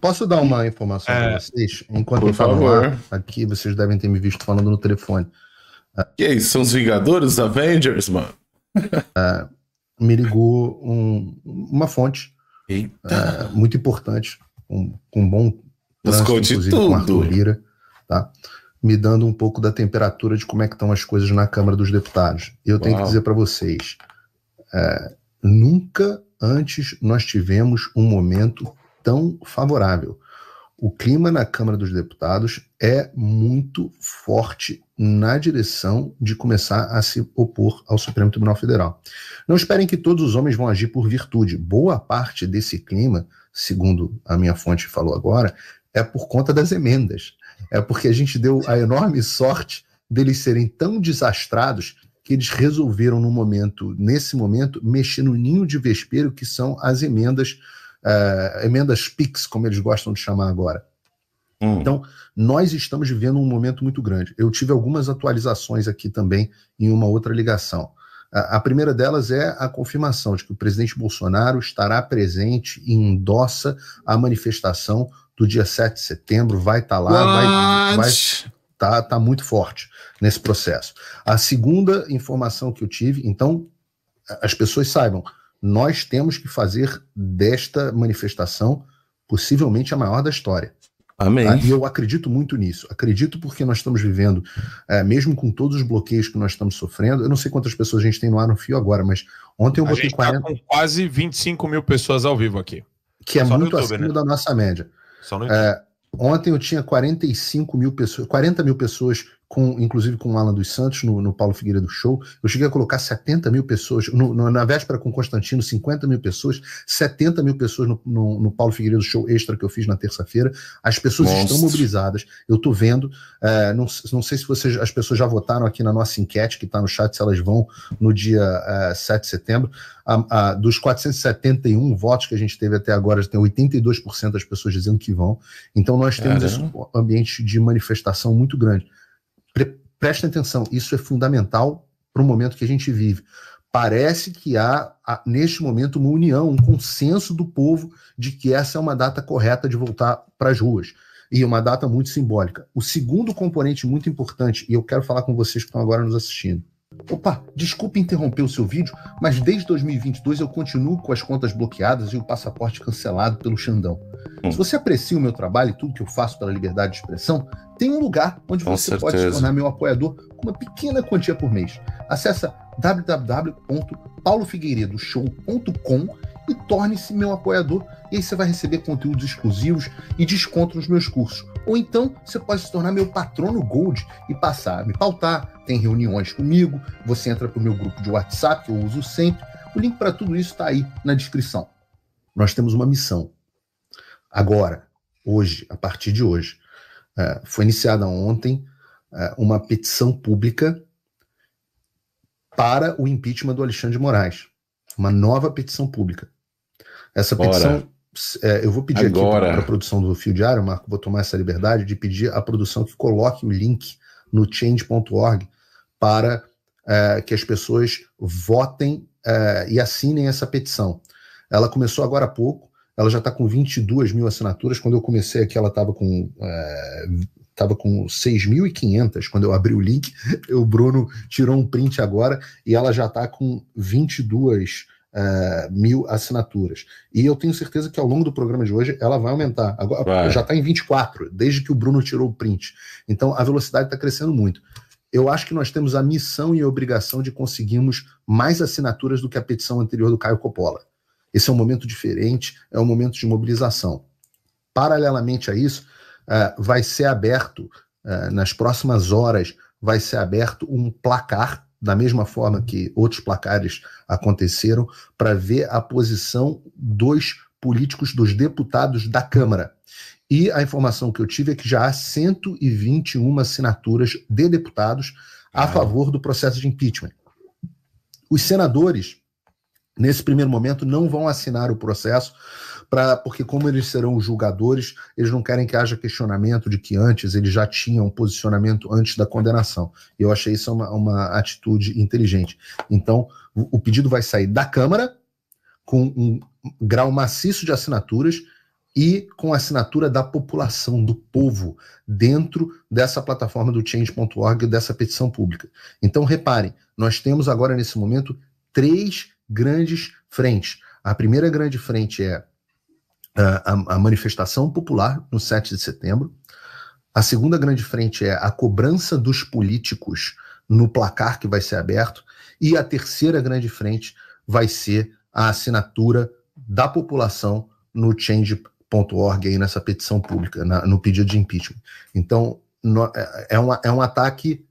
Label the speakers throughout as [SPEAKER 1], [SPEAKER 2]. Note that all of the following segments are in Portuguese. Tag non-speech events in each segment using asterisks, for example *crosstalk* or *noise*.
[SPEAKER 1] Posso dar uma informação é, para vocês? Enquanto por eu falo favor. aqui, vocês devem ter me visto falando no telefone.
[SPEAKER 2] Que isso? São os Vingadores Avengers, mano?
[SPEAKER 1] Uh, *laughs* me ligou um, uma fonte uh, muito importante, um, um bom lance de tudo. com Lira, tá? me dando um pouco da temperatura de como é que estão as coisas na Câmara dos Deputados. Eu Uau. tenho que dizer para vocês, uh, nunca antes nós tivemos um momento tão favorável. O clima na Câmara dos Deputados é muito forte na direção de começar a se opor ao Supremo Tribunal Federal. Não esperem que todos os homens vão agir por virtude. Boa parte desse clima, segundo a minha fonte falou agora, é por conta das emendas. É porque a gente deu a enorme sorte deles serem tão desastrados que eles resolveram no momento, nesse momento, mexer no ninho de vespeiro que são as emendas uh, emendas PIX, como eles gostam de chamar agora. Hum. Então, nós estamos vivendo um momento muito grande. Eu tive algumas atualizações aqui também em uma outra ligação. A, primeira delas é a confirmação de que o presidente Bolsonaro estará presente e endossa a manifestação do dia 7 de setembro, vai estar tá lá, What? vai, vai tá, tá muito forte nesse processo. A segunda informação que eu tive, então, as pessoas saibam, nós temos que fazer desta manifestação possivelmente a maior da história. Amém. Tá? E eu acredito muito nisso. Acredito porque nós estamos vivendo, é, mesmo com todos os bloqueios que nós estamos sofrendo, eu não sei quantas pessoas a gente tem no ar no fio agora, mas ontem eu a botei gente tá 40. com
[SPEAKER 3] quase 25 mil pessoas ao vivo aqui.
[SPEAKER 1] Que é Só muito YouTube, acima né? da nossa média. Só no É, ontem eu tinha 45 mil pessoas, 40 mil pessoas com, inclusive com o Alan dos Santos, no, no Paulo Figueira do Show. Eu cheguei a colocar 70 mil pessoas, no, na véspera com Constantino, 50 mil pessoas, 70 mil pessoas no, no, no Paulo Figueiredo Show extra que eu fiz na terça-feira. As pessoas Monstro. estão mobilizadas, eu estou vendo. É, não, não sei se vocês, as pessoas já votaram aqui na nossa enquete, que está no chat, se elas vão no dia é, 7 de setembro. A, a, dos 471 votos que a gente teve até agora, tem 82% das pessoas dizendo que vão. Então nós temos Caramba. esse ambiente de manifestação muito grande. Pre prestem atenção, isso é fundamental para o momento que a gente vive. Parece que há, há, neste momento, uma união, um consenso do povo de que essa é uma data correta de voltar para as ruas. E uma data muito simbólica. O segundo componente muito importante, e eu quero falar com vocês que estão agora nos assistindo Opa, desculpe interromper o seu vídeo, mas desde 2022 eu continuo com as contas bloqueadas e o passaporte cancelado pelo Xandão. Hum. Se você aprecia o meu trabalho e tudo que eu faço pela liberdade de expressão, tem um lugar onde com você certeza. pode se tornar meu apoiador com uma pequena quantia por mês. Acesse www.paulofigueiredoshow.com e torne-se meu apoiador. E aí você vai receber conteúdos exclusivos e desconto nos meus cursos. Ou então você pode se tornar meu patrono Gold e passar a me pautar. Tem reuniões comigo, você entra para o meu grupo de WhatsApp, que eu uso sempre. O link para tudo isso está aí na descrição. Nós temos uma missão. Agora, hoje, a partir de hoje, é, foi iniciada ontem é, uma petição pública para o impeachment do Alexandre de Moraes. Uma nova petição pública. Essa Bora. petição é, eu vou pedir Agora. aqui para a produção do Fio Diário, Marco, vou tomar essa liberdade de pedir à produção que coloque o link no change.org para é, que as pessoas votem é, e assinem essa petição. Ela começou agora há pouco, ela já está com 22 mil assinaturas. Quando eu comecei aqui, ela estava com. É, Estava com 6.500 quando eu abri o link. *laughs* O Bruno tirou um print agora e ela já está com 22 uh, mil assinaturas. E eu tenho certeza que ao longo do programa de hoje ela vai aumentar. Agora vai. já está em 24, desde que o Bruno tirou o print. Então a velocidade está crescendo muito. Eu acho que nós temos a missão e a obrigação de conseguirmos mais assinaturas do que a petição anterior do Caio Coppola. Esse é um momento diferente, é um momento de mobilização. Paralelamente a isso, uh, vai ser aberto, uh, nas próximas horas, vai ser aberto um placar da mesma forma que outros placares aconteceram, para ver a posição dos políticos, dos deputados da Câmara. E a informação que eu tive é que já há 121 assinaturas de deputados a ah. favor do processo de impeachment. Os senadores, nesse primeiro momento, não vão assinar o processo, porque como eles serão os julgadores, eles não querem que haja questionamento de que antes eles já tinham um posicionamento antes da condenação. Eu achei isso uma, uma atitude inteligente. Então, o pedido vai sair da Câmara com um grau maciço de assinaturas e com assinatura da população, do povo, dentro dessa plataforma do change.org, dessa petição pública. Então, reparem, nós temos agora, nesse momento, três grandes frentes. A primeira grande frente é a, a manifestação popular no 7 de setembro. A segunda grande frente é a cobrança dos políticos no placar que vai ser aberto. E a terceira grande frente vai ser a assinatura da população no change.org, aí nessa petição pública, na, no pedido de impeachment. Então, no, é, é um, é um ataque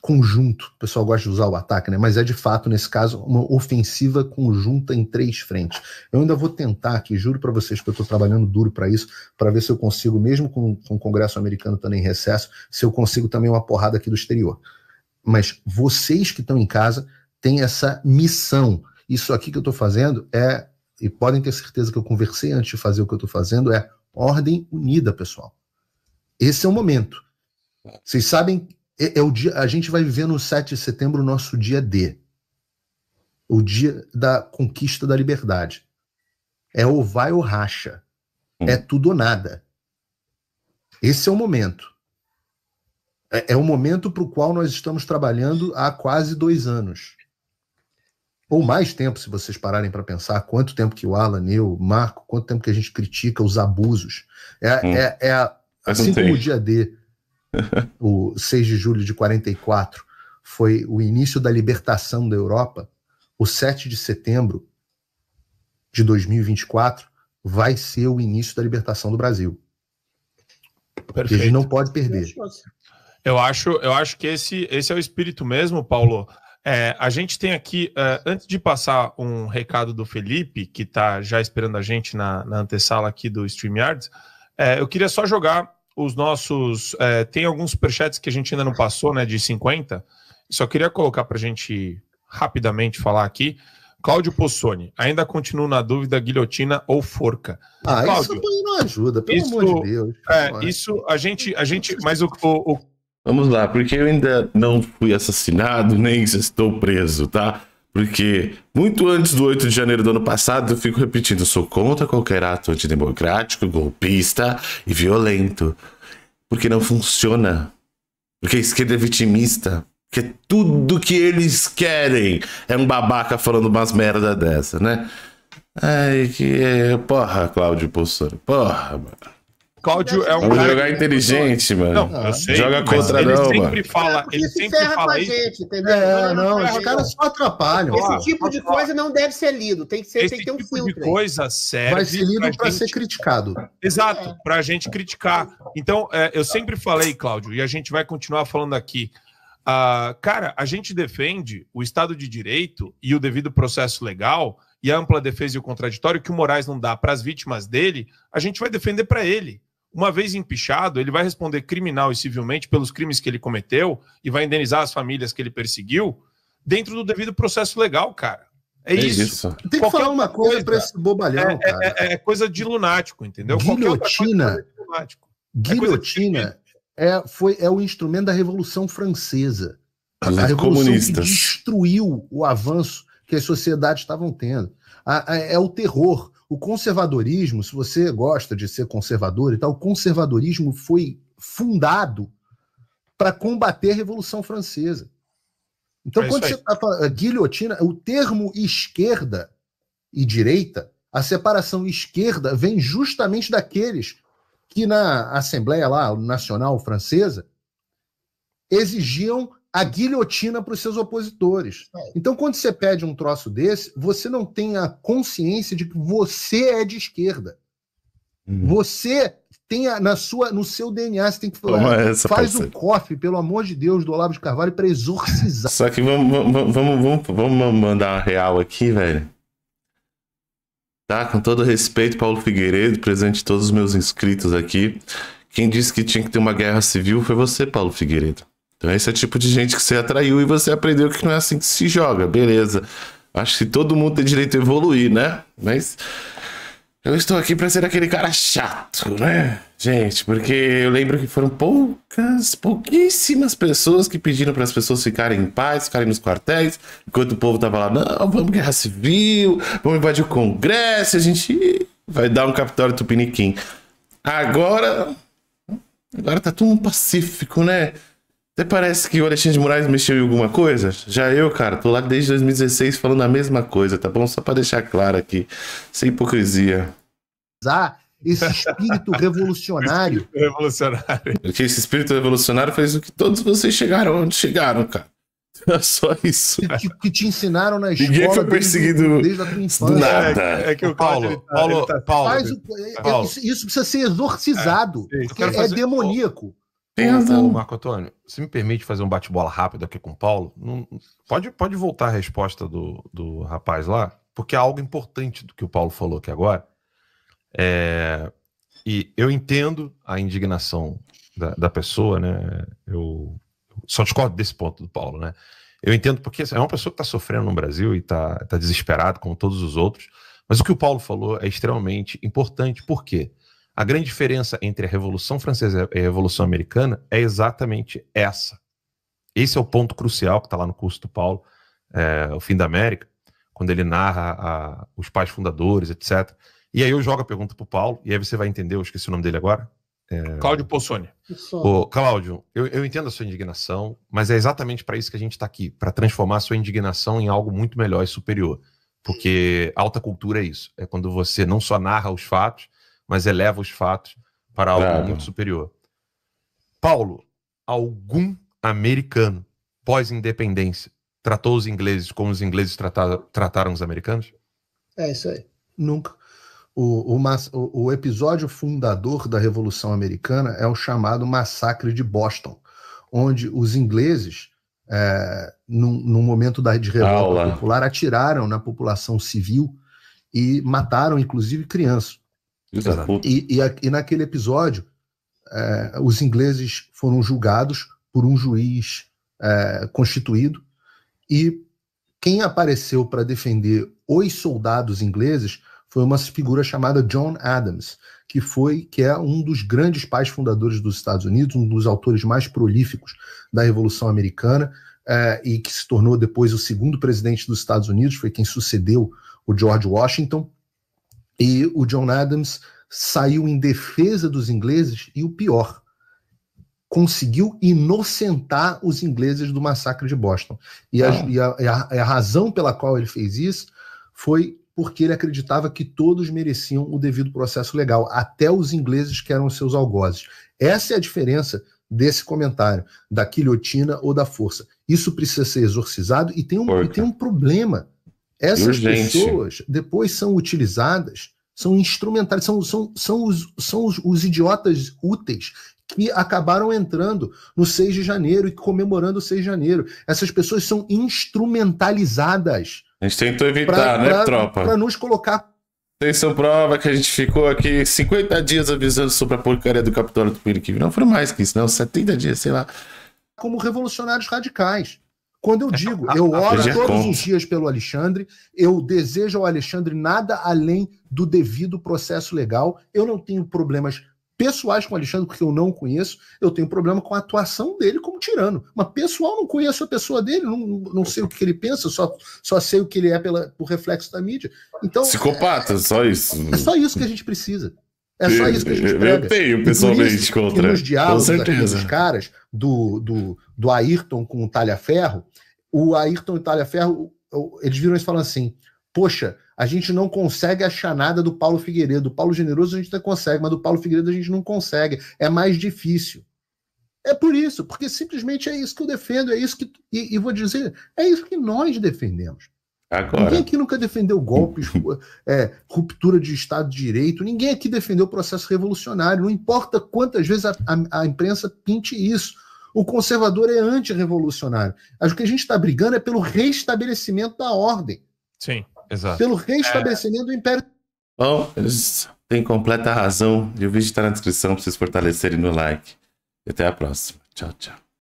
[SPEAKER 1] conjunto. O pessoal gosta de usar o ataque, né? Mas é de fato, nesse caso, uma ofensiva conjunta em três frentes. Eu ainda vou tentar aqui, juro para vocês que eu estou trabalhando duro para isso, para ver se eu consigo, mesmo com, com o Congresso americano estando em recesso, se eu consigo também uma porrada aqui do exterior. Mas vocês que estão em casa têm essa missão. Isso aqui que eu estou fazendo é, e podem ter certeza que eu conversei antes de fazer o que eu estou fazendo, é ordem unida, pessoal. Esse é o momento. Vocês sabem é, é o dia, a gente vai viver no 7 de setembro o nosso dia D, o dia da conquista da liberdade. É ou vai ou racha. É hum. tudo ou nada. Esse é o momento. É, é o momento para o qual nós estamos trabalhando há quase dois anos. Ou mais tempo, se vocês pararem para pensar quanto tempo que o Alan, eu, Marco, quanto tempo que a gente critica os abusos. É, hum. é, é assim como o dia D o 6 de julho de 44 foi o início da libertação da Europa, o 7 de setembro de 2024 vai ser o início da libertação do Brasil. Perfeito. Que a gente não pode perder. Assim.
[SPEAKER 3] Eu acho, eu acho que esse, esse é o espírito mesmo, Paulo. É, a gente tem aqui, é, antes de passar um recado do Felipe, que está já esperando a gente na, na antessala aqui do StreamYard, é, eu queria só jogar os nossos. É, tem alguns superchats que a gente ainda não passou, né? De 50. Só queria colocar para a gente rapidamente falar aqui. Cláudio Possoni, ainda continuo na dúvida, guilhotina ou forca. Ah, Cláudio, isso também não ajuda, pelo isso,
[SPEAKER 2] amor de Deus. É, isso a gente, a gente, mas o, o, o... Vamos lá, porque eu ainda não fui assassinado, nem estou preso, tá? Porque muito antes do 8 de janeiro do ano passado, eu fico repetindo: sou contra qualquer ato antidemocrático, golpista e violento. Porque não funciona. Porque a esquerda é vitimista. Porque tudo que eles querem é um babaca falando umas merda dessa, né? Ai, que. É, porra, Cláudio Bolsonaro. Porra, mano. Cláudio é um. cara jogar inteligente, mano. Não, não, eu sei. Joga contra, ele não, sempre mano.
[SPEAKER 3] Fala, ele, se
[SPEAKER 1] sempre ferra fala com a gente, entendeu? É, não, os caras só atrapalham. Esse ó, tipo ó, de ó, coisa não deve ser lido, tem que ser, Esse tem que ter um tipo filtro. de coisa séria. Vai ser lido para gente... ser criticado.
[SPEAKER 3] Exato, é. para a gente criticar. Então, é, eu sempre falei, Cláudio, e a gente vai continuar falando aqui. Uh, cara, a gente defende o Estado de Direito e o devido processo legal e a ampla defesa e o contraditório que o Moraes não dá para as vítimas dele, a gente vai defender para ele. Uma vez empichado, ele vai responder criminal e civilmente pelos crimes que ele cometeu e vai indenizar as famílias que ele perseguiu dentro do devido processo legal, cara. É, é isso. isso.
[SPEAKER 1] Tem que falar uma coisa, coisa para esse bobalhão, é, é, cara.
[SPEAKER 3] É, é, coisa de
[SPEAKER 1] lunático, entendeu? Guilhotina. É lunático. É Guilhotina é, foi, é o instrumento da Revolução Francesa. A, a Revolução que destruiu o avanço que as sociedades estavam tendo. A, a, é o terror. O conservadorismo, se você gosta de ser conservador e tal, o conservadorismo foi fundado para combater a Revolução Francesa. Então, é quando você está falando guilhotina, o termo esquerda e direita, a separação esquerda vem justamente daqueles que na Assembleia lá, Nacional Francesa exigiam a guilhotina para os seus opositores. É. Então, quando você pede um troço desse, você não tem a consciência de que você é de esquerda. Uhum. Você tem a, na sua, no seu DNA, você tem que falar. Essa, faz um cofre, pelo amor de Deus, do Olavo de Carvalho para exorcizar.
[SPEAKER 2] *laughs* Só que vamos, vamos, vamos, vamos mandar uma real aqui, velho. Tá? Com todo respeito, Paulo Figueiredo, presente todos os meus inscritos aqui. Quem disse que tinha que ter uma guerra civil foi você, Paulo Figueiredo. Então esse é o tipo de gente que você atraiu e você aprendeu que não é assim que se joga, beleza. Acho que todo mundo tem direito a evoluir, né? Mas eu estou aqui para ser aquele cara chato, né? Gente, porque eu lembro que foram poucas, pouquíssimas pessoas que pediram para as pessoas ficarem em paz, ficarem nos quartéis, enquanto o povo tava lá, não, vamos guerra civil, vamos invadir o Congresso, a gente vai dar um Capitólio Tupiniquim. Agora, agora tá tudo pacífico, né? Até parece que o Alexandre de Moraes mexeu em alguma coisa. Já eu, cara, tô lá desde 2016 falando a mesma coisa, tá bom? Só para deixar claro aqui, sem hipocrisia.
[SPEAKER 1] Ah, esse espírito revolucionário. espírito *laughs* revolucionário.
[SPEAKER 2] Porque esse espírito revolucionário fez o que todos vocês chegaram onde
[SPEAKER 1] chegaram, cara. *laughs* É só isso. Que, que, te ensinaram na escola. Ninguém foi perseguido desde, desde do nada. É, é, que o Paulo, tá, Paulo, tá- Paulo, Paulo, o, é, é, Isso, isso, precisa ser exorcizado. É, é fazer, demoníaco. Tem razão.
[SPEAKER 4] Marco Antônio, se me permite fazer um bate-bola rápido aqui com o Paulo, não, pode, pode voltar a resposta do, do rapaz lá, porque é algo importante do que o Paulo falou aqui agora. É, e eu entendo a indignação da, da pessoa, né? Eu, só discordo desse ponto do Paulo, né? Eu entendo porque assim, é uma pessoa que está sofrendo no Brasil e está tá, desesperado, como todos os outros. Mas o que o Paulo falou é extremamente importante. Por quê? A grande diferença entre a Revolução Francesa e a Revolução Americana é exatamente essa. Esse é o ponto crucial que está lá no curso do Paulo, é, O Fim da América, quando ele narra a, os pais fundadores, etc. E aí eu jogo a pergunta para o Paulo, e aí você vai entender, eu esqueci o nome dele agora. É... Cláudio Possoni. Cláudio, eu, eu entendo a sua indignação, mas é exatamente para isso que a gente está aqui, para transformar a sua indignação em algo muito melhor e superior. Porque alta cultura é isso. É quando você não só narra os fatos, mas eleva os fatos para algo muito superior. Paulo, algum americano pós-independência tratou os ingleses como os ingleses trataram os americanos?
[SPEAKER 1] É isso aí. Nunca. O, o, o, o episódio fundador da Revolução Americana é o chamado Massacre de Boston, onde os ingleses é, num, num, momento da, de revolta Aula. popular, atiraram na população civil e mataram, inclusive, crianças e, e, e, naquele episódio, é, os ingleses foram julgados por um juiz é, constituído e quem apareceu para defender os soldados ingleses foi uma figura chamada John Adams, que foi que é um dos grandes pais fundadores dos Estados Unidos, um dos autores mais prolíficos da Revolução Americana é, e que se tornou depois o segundo presidente dos Estados Unidos, foi quem sucedeu o George Washington. E o John Adams saiu em defesa dos ingleses e o pior, conseguiu inocentar os ingleses do massacre de Boston. Ah. E a, e, a, e a, razão pela qual ele fez isso foi porque ele acreditava que todos mereciam o devido processo legal, até os ingleses que eram seus algozes. Essa é a diferença desse comentário, da quilhotina ou da força. Isso precisa ser exorcizado e tem um, e tem um problema essas pessoas depois são utilizadas, são instrumentais, são, são, são, os, são os, os idiotas úteis que acabaram entrando no 6 de janeiro e comemorando o 6 de janeiro. Essas pessoas são instrumentalizadas.
[SPEAKER 2] A gente tentou evitar, pra, né, pra, tropa? Para
[SPEAKER 1] nos colocar.
[SPEAKER 2] Vocês são prova que a gente ficou aqui 50 dias avisando sobre a porcaria do Capitólio do Piriquim. Não foram mais que isso, não, 70 dias, sei lá.
[SPEAKER 1] Como revolucionários radicais. Quando eu digo, eu *laughs* oro todos os dias pelo Alexandre, eu desejo ao Alexandre nada além do devido processo legal, eu não tenho problemas pessoais com o Alexandre, porque eu não conheço, eu tenho problema com a atuação dele como tirano. Mas pessoal, não conheço a pessoa dele, não, não sei o que ele pensa, só, só sei o que ele é pela, por reflexo da mídia. Então, Psicopata,
[SPEAKER 2] é, só isso. É, é só isso que
[SPEAKER 1] a gente precisa. É só isso que a gente prega. Eu tenho pessoalmente isso, contra. Nos diálogos com certeza. dos caras, do, do, do Ayrton com o Talhaferro, o Ayrton e o Talhaferro, eles viram isso falando assim, poxa, a gente não consegue achar nada do Paulo Figueiredo. Do Paulo Generoso a gente até consegue, mas do Paulo Figueiredo a gente não consegue. É mais difícil. É por isso, porque simplesmente é isso que eu defendo, é isso que. E, e vou dizer, é isso que nós defendemos. Agora. Ninguém aqui nunca defendeu golpes, *laughs* é, ruptura de Estado de Direito, ninguém aqui defendeu o processo revolucionário, não importa quantas vezes a, a, a imprensa pinte isso. O conservador é anti-revolucionário. Acho que a gente está brigando é pelo restabelecimento da ordem. Sim, exato. Pelo é. restabelecimento é... do império.
[SPEAKER 2] Bom, eles têm completa razão. E o vídeo está na descrição para vocês fortalecerem no like. E até a próxima. Tchau, tchau.